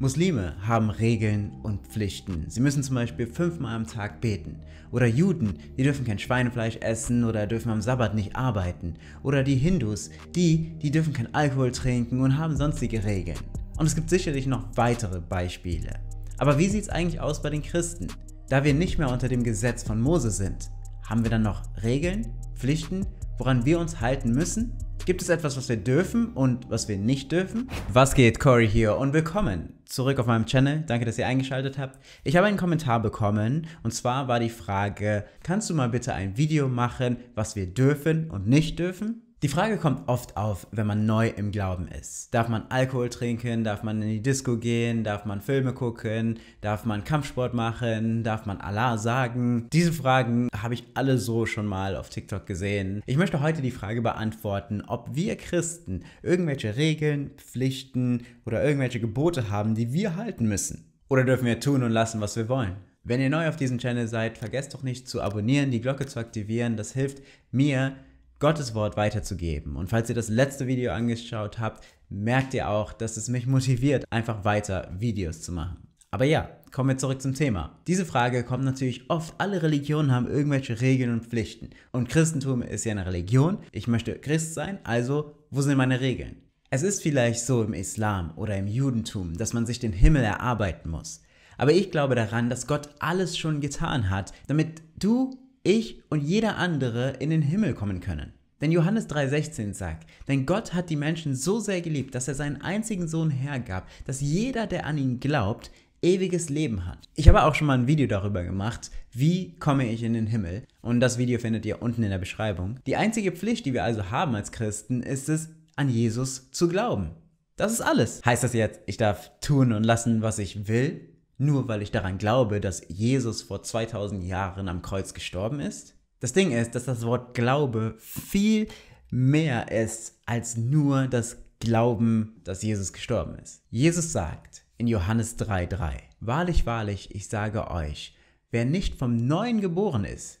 Muslime haben Regeln und Pflichten. Sie müssen zum Beispiel fünfmal am Tag beten. Oder Juden, die dürfen kein Schweinefleisch essen oder dürfen am Sabbat nicht arbeiten. Oder die Hindus, die, die dürfen kein Alkohol trinken und haben sonstige Regeln. Und es gibt sicherlich noch weitere Beispiele. Aber wie sieht es eigentlich aus bei den Christen? Da wir nicht mehr unter dem Gesetz von Mose sind, haben wir dann noch Regeln, Pflichten, woran wir uns halten müssen? Gibt es etwas, was wir dürfen und was wir nicht dürfen? Was geht, Cory hier und willkommen zurück auf meinem Channel. Danke, dass ihr eingeschaltet habt. Ich habe einen Kommentar bekommen und zwar war die Frage, kannst du mal bitte ein Video machen, was wir dürfen und nicht dürfen? Die Frage kommt oft auf, wenn man neu im Glauben ist. Darf man Alkohol trinken? Darf man in die Disco gehen? Darf man Filme gucken? Darf man Kampfsport machen? Darf man Allah sagen? Diese Fragen habe ich alle so schon mal auf TikTok gesehen. Ich möchte heute die Frage beantworten, ob wir Christen irgendwelche Regeln, Pflichten oder irgendwelche Gebote haben, die wir halten müssen. Oder dürfen wir tun und lassen, was wir wollen? Wenn ihr neu auf diesem Channel seid, vergesst doch nicht zu abonnieren, die Glocke zu aktivieren. Das hilft mir, Gottes Wort weiterzugeben. Und falls ihr das letzte Video angeschaut habt, merkt ihr auch, dass es mich motiviert, einfach weiter Videos zu machen. Aber ja, kommen wir zurück zum Thema. Diese Frage kommt natürlich oft, alle Religionen haben irgendwelche Regeln und Pflichten. Und Christentum ist ja eine Religion, ich möchte Christ sein, also wo sind meine Regeln? Es ist vielleicht so im Islam oder im Judentum, dass man sich den Himmel erarbeiten muss. Aber ich glaube daran, dass Gott alles schon getan hat, damit du ich und jeder andere in den Himmel kommen können. Denn Johannes 3:16 sagt, denn Gott hat die Menschen so sehr geliebt, dass er seinen einzigen Sohn hergab, dass jeder, der an ihn glaubt, ewiges Leben hat. Ich habe auch schon mal ein Video darüber gemacht, wie komme ich in den Himmel. Und das Video findet ihr unten in der Beschreibung. Die einzige Pflicht, die wir also haben als Christen, ist es, an Jesus zu glauben. Das ist alles. Heißt das jetzt, ich darf tun und lassen, was ich will? nur weil ich daran glaube, dass Jesus vor 2000 Jahren am Kreuz gestorben ist? Das Ding ist, dass das Wort Glaube viel mehr ist als nur das Glauben, dass Jesus gestorben ist. Jesus sagt in Johannes 3:3, Wahrlich, wahrlich, ich sage euch, wer nicht vom Neuen geboren ist,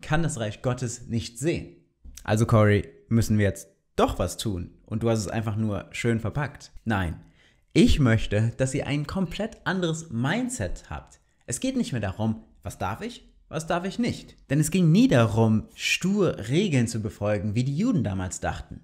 kann das Reich Gottes nicht sehen. Also Corey, müssen wir jetzt doch was tun und du hast es einfach nur schön verpackt. Nein, ich möchte, dass ihr ein komplett anderes Mindset habt. Es geht nicht mehr darum, was darf ich, was darf ich nicht. Denn es ging nie darum, stur Regeln zu befolgen, wie die Juden damals dachten.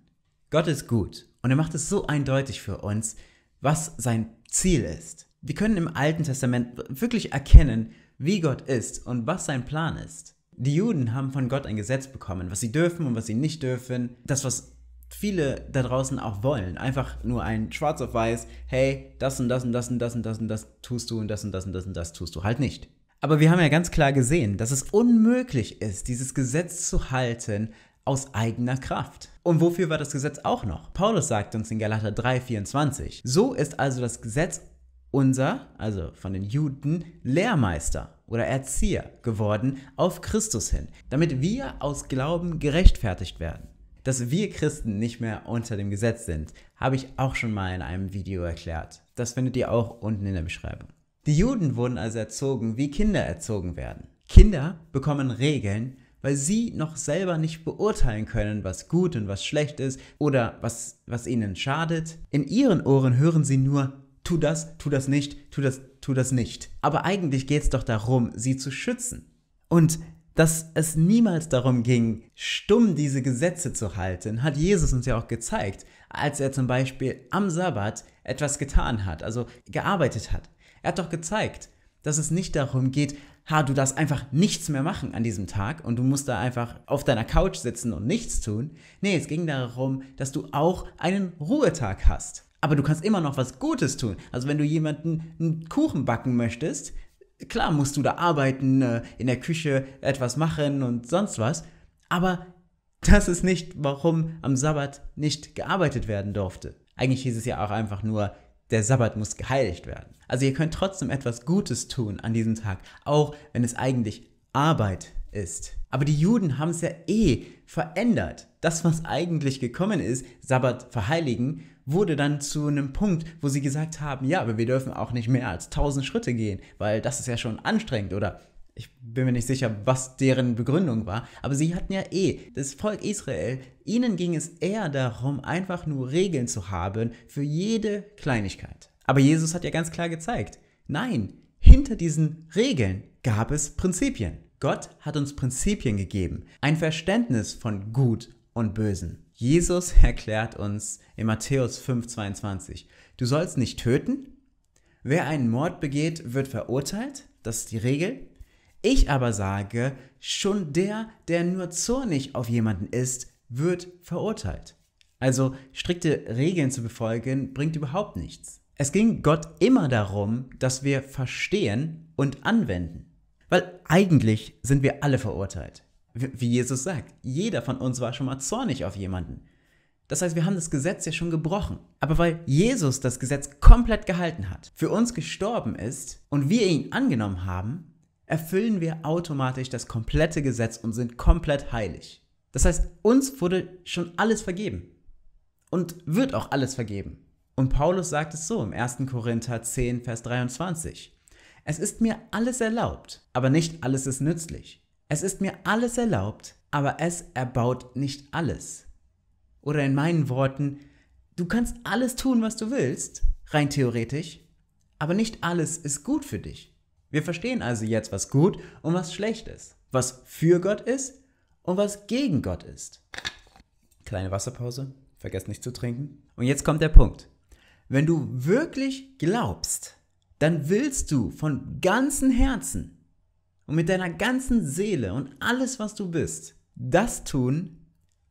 Gott ist gut und er macht es so eindeutig für uns, was sein Ziel ist. Wir können im Alten Testament wirklich erkennen, wie Gott ist und was sein Plan ist. Die Juden haben von Gott ein Gesetz bekommen, was sie dürfen und was sie nicht dürfen, das, was viele da draußen auch wollen. Einfach nur ein Schwarz auf Weiß, hey, das und das und das und das und das und das tust du und das und das und das und das tust du halt nicht. Aber wir haben ja ganz klar gesehen, dass es unmöglich ist, dieses Gesetz zu halten aus eigener Kraft. Und wofür war das Gesetz auch noch? Paulus sagt uns in Galater 3:24, so ist also das Gesetz unser, also von den Juden, Lehrmeister oder Erzieher geworden auf Christus hin, damit wir aus Glauben gerechtfertigt werden. Dass wir Christen nicht mehr unter dem Gesetz sind, habe ich auch schon mal in einem Video erklärt. Das findet ihr auch unten in der Beschreibung. Die Juden wurden also erzogen, wie Kinder erzogen werden. Kinder bekommen Regeln, weil sie noch selber nicht beurteilen können, was gut und was schlecht ist oder was, was ihnen schadet. In ihren Ohren hören sie nur, tu das, tu das nicht, tu das, tu das nicht. Aber eigentlich geht es doch darum, sie zu schützen. Und dass es niemals darum ging, stumm diese Gesetze zu halten, hat Jesus uns ja auch gezeigt, als er zum Beispiel am Sabbat etwas getan hat, also gearbeitet hat. Er hat doch gezeigt, dass es nicht darum geht, ha, du darfst einfach nichts mehr machen an diesem Tag und du musst da einfach auf deiner Couch sitzen und nichts tun. Nee, es ging darum, dass du auch einen Ruhetag hast. Aber du kannst immer noch was Gutes tun. Also wenn du jemanden einen Kuchen backen möchtest, klar musst du da arbeiten, äh, in der Küche etwas machen und sonst was, aber das ist nicht, warum am Sabbat nicht gearbeitet werden durfte. Eigentlich hieß es ja auch einfach nur, der Sabbat muss geheiligt werden. Also ihr könnt trotzdem etwas Gutes tun an diesem Tag, auch wenn es eigentlich Arbeit ist ist. Aber die Juden haben es ja eh verändert. Das, was eigentlich gekommen ist, Sabbat verheiligen, wurde dann zu einem Punkt, wo sie gesagt haben, ja, aber wir dürfen auch nicht mehr als 1000 Schritte gehen, weil das ist ja schon anstrengend oder ich bin mir nicht sicher, was deren Begründung war, aber sie hatten ja eh, das Volk Israel, ihnen ging es eher darum, einfach nur Regeln zu haben für jede Kleinigkeit. Aber Jesus hat ja ganz klar gezeigt, nein, hinter diesen Regeln gab es Prinzipien. Gott hat uns Prinzipien gegeben, ein Verständnis von Gut und Bösen. Jesus erklärt uns in Matthäus 5,22, du sollst nicht töten, wer einen Mord begeht, wird verurteilt, das ist die Regel. Ich aber sage, schon der, der nur zornig auf jemanden ist, wird verurteilt. Also strikte Regeln zu befolgen, bringt überhaupt nichts. Es ging Gott immer darum, dass wir verstehen und anwenden. Weil eigentlich sind wir alle verurteilt. Wie Jesus sagt, jeder von uns war schon mal zornig auf jemanden. Das heißt, wir haben das Gesetz ja schon gebrochen. Aber weil Jesus das Gesetz komplett gehalten hat, für uns gestorben ist und wir ihn angenommen haben, erfüllen wir automatisch das komplette Gesetz und sind komplett heilig. Das heißt, uns wurde schon alles vergeben und wird auch alles vergeben. Und Paulus sagt es so im 1. Korinther 10, Vers 23. Es ist mir alles erlaubt, aber nicht alles ist nützlich. Es ist mir alles erlaubt, aber es erbaut nicht alles. Oder in meinen Worten, du kannst alles tun, was du willst, rein theoretisch, aber nicht alles ist gut für dich. Wir verstehen also jetzt, was gut und was schlecht ist, was für Gott ist und was gegen Gott ist. Kleine Wasserpause, vergesst nicht zu trinken. Und jetzt kommt der Punkt. Wenn du wirklich glaubst, dann willst du von ganzem Herzen und mit deiner ganzen Seele und alles, was du bist, das tun,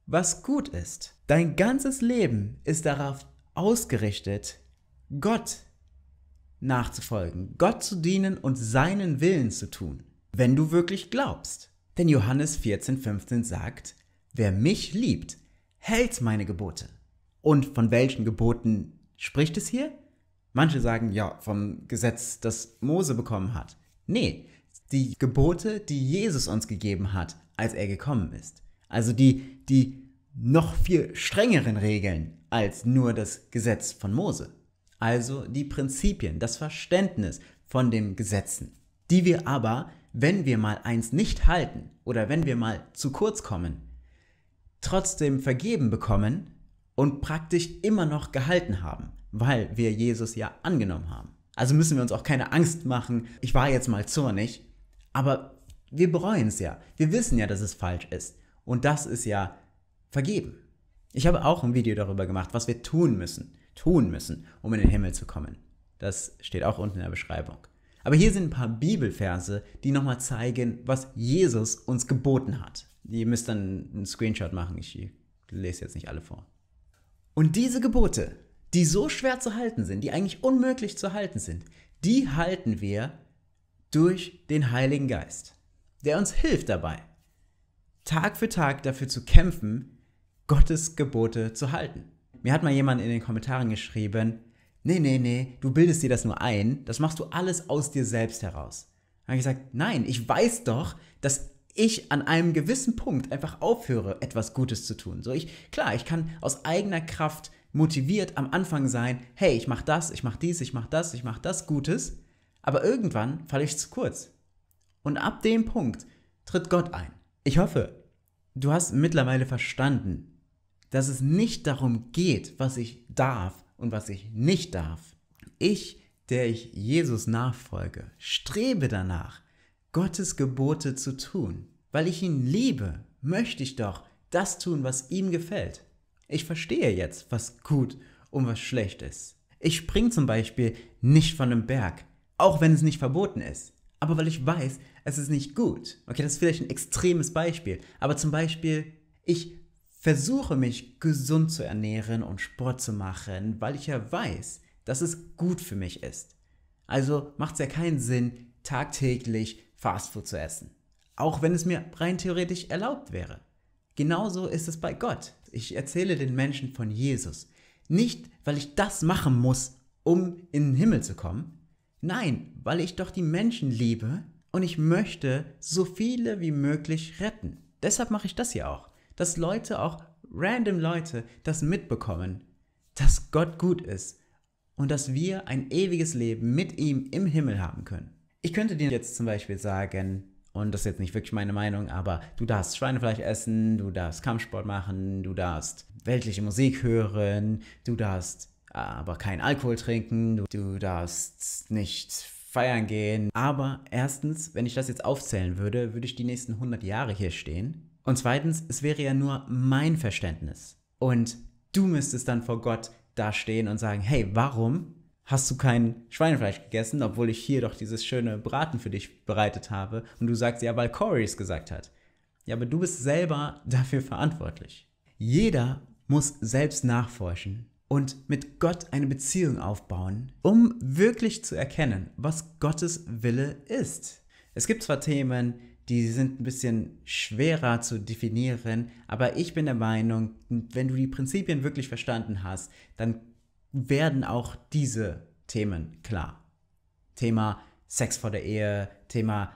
was gut ist. Dein ganzes Leben ist darauf ausgerichtet, Gott nachzufolgen, Gott zu dienen und seinen Willen zu tun, wenn du wirklich glaubst. Denn Johannes 14, 15 sagt, wer mich liebt, hält meine Gebote. Und von welchen Geboten spricht es hier? Manche sagen, ja, vom Gesetz, das Mose bekommen hat. Nee, die Gebote, die Jesus uns gegeben hat, als er gekommen ist. Also die, die noch viel strengeren Regeln als nur das Gesetz von Mose. Also die Prinzipien, das Verständnis von den Gesetzen, die wir aber, wenn wir mal eins nicht halten oder wenn wir mal zu kurz kommen, trotzdem vergeben bekommen und praktisch immer noch gehalten haben weil wir Jesus ja angenommen haben. Also müssen wir uns auch keine Angst machen, ich war jetzt mal zornig, aber wir bereuen es ja. Wir wissen ja, dass es falsch ist. Und das ist ja vergeben. Ich habe auch ein Video darüber gemacht, was wir tun müssen, tun müssen, um in den Himmel zu kommen. Das steht auch unten in der Beschreibung. Aber hier sind ein paar Bibelverse, die nochmal zeigen, was Jesus uns geboten hat. Ihr müsst dann einen Screenshot machen, ich lese jetzt nicht alle vor. Und diese Gebote die so schwer zu halten sind, die eigentlich unmöglich zu halten sind, die halten wir durch den Heiligen Geist, der uns hilft dabei, Tag für Tag dafür zu kämpfen, Gottes Gebote zu halten. Mir hat mal jemand in den Kommentaren geschrieben, nee, nee, nee, du bildest dir das nur ein, das machst du alles aus dir selbst heraus. Da habe ich gesagt, nein, ich weiß doch, dass ich an einem gewissen Punkt einfach aufhöre, etwas Gutes zu tun. So ich, klar, ich kann aus eigener Kraft motiviert am Anfang sein, hey, ich mache das, ich mache dies, ich mache das, ich mache das Gutes, aber irgendwann falle ich zu kurz. Und ab dem Punkt tritt Gott ein. Ich hoffe, du hast mittlerweile verstanden, dass es nicht darum geht, was ich darf und was ich nicht darf. Ich, der ich Jesus nachfolge, strebe danach, Gottes Gebote zu tun. Weil ich ihn liebe, möchte ich doch das tun, was ihm gefällt. Ich verstehe jetzt, was gut und was schlecht ist. Ich spring zum Beispiel nicht von einem Berg, auch wenn es nicht verboten ist. Aber weil ich weiß, es ist nicht gut. Okay, das ist vielleicht ein extremes Beispiel. Aber zum Beispiel, ich versuche mich gesund zu ernähren und Sport zu machen, weil ich ja weiß, dass es gut für mich ist. Also macht es ja keinen Sinn, tagtäglich Fastfood zu essen. Auch wenn es mir rein theoretisch erlaubt wäre. Genauso ist es bei Gott. Ich erzähle den Menschen von Jesus. Nicht, weil ich das machen muss, um in den Himmel zu kommen. Nein, weil ich doch die Menschen liebe und ich möchte so viele wie möglich retten. Deshalb mache ich das hier auch. Dass Leute, auch random Leute, das mitbekommen, dass Gott gut ist und dass wir ein ewiges Leben mit ihm im Himmel haben können. Ich könnte dir jetzt zum Beispiel sagen, und das ist jetzt nicht wirklich meine Meinung, aber du darfst Schweinefleisch essen, du darfst Kampfsport machen, du darfst weltliche Musik hören, du darfst aber keinen Alkohol trinken, du, du darfst nicht feiern gehen. Aber erstens, wenn ich das jetzt aufzählen würde, würde ich die nächsten 100 Jahre hier stehen. Und zweitens, es wäre ja nur mein Verständnis. Und du müsstest dann vor Gott dastehen und sagen, hey, warum hast du kein Schweinefleisch gegessen, obwohl ich hier doch dieses schöne Braten für dich bereitet habe. Und du sagst, ja, weil Corey es gesagt hat. Ja, aber du bist selber dafür verantwortlich. Jeder muss selbst nachforschen und mit Gott eine Beziehung aufbauen, um wirklich zu erkennen, was Gottes Wille ist. Es gibt zwar Themen, die sind ein bisschen schwerer zu definieren, aber ich bin der Meinung, wenn du die Prinzipien wirklich verstanden hast, dann werden auch diese Themen klar. Thema Sex vor der Ehe, Thema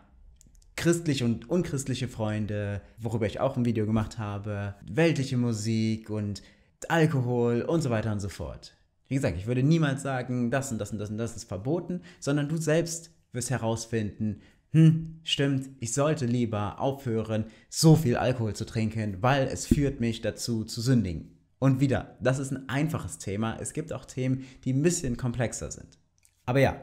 christliche und unchristliche Freunde, worüber ich auch ein Video gemacht habe, weltliche Musik und Alkohol und so weiter und so fort. Wie gesagt, ich würde niemals sagen, das und das und das und das ist verboten, sondern du selbst wirst herausfinden, hm, stimmt, ich sollte lieber aufhören, so viel Alkohol zu trinken, weil es führt mich dazu zu sündigen. Und wieder, das ist ein einfaches Thema. Es gibt auch Themen, die ein bisschen komplexer sind. Aber ja,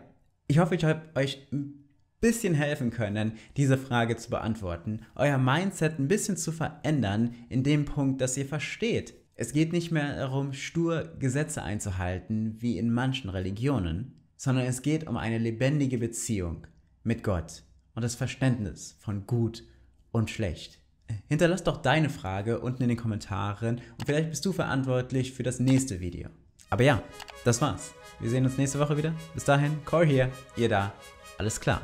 ich hoffe, ich habe euch ein bisschen helfen können, diese Frage zu beantworten, euer Mindset ein bisschen zu verändern in dem Punkt, dass ihr versteht. Es geht nicht mehr darum, stur Gesetze einzuhalten, wie in manchen Religionen, sondern es geht um eine lebendige Beziehung mit Gott und das Verständnis von gut und schlecht. Hinterlass doch deine Frage unten in den Kommentaren und vielleicht bist du verantwortlich für das nächste Video. Aber ja, das war's. Wir sehen uns nächste Woche wieder. Bis dahin, Core hier, ihr da, alles klar.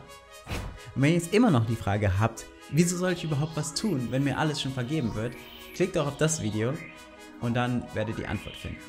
Und wenn ihr jetzt immer noch die Frage habt, wieso soll ich überhaupt was tun, wenn mir alles schon vergeben wird, klickt doch auf das Video und dann werdet ihr die Antwort finden.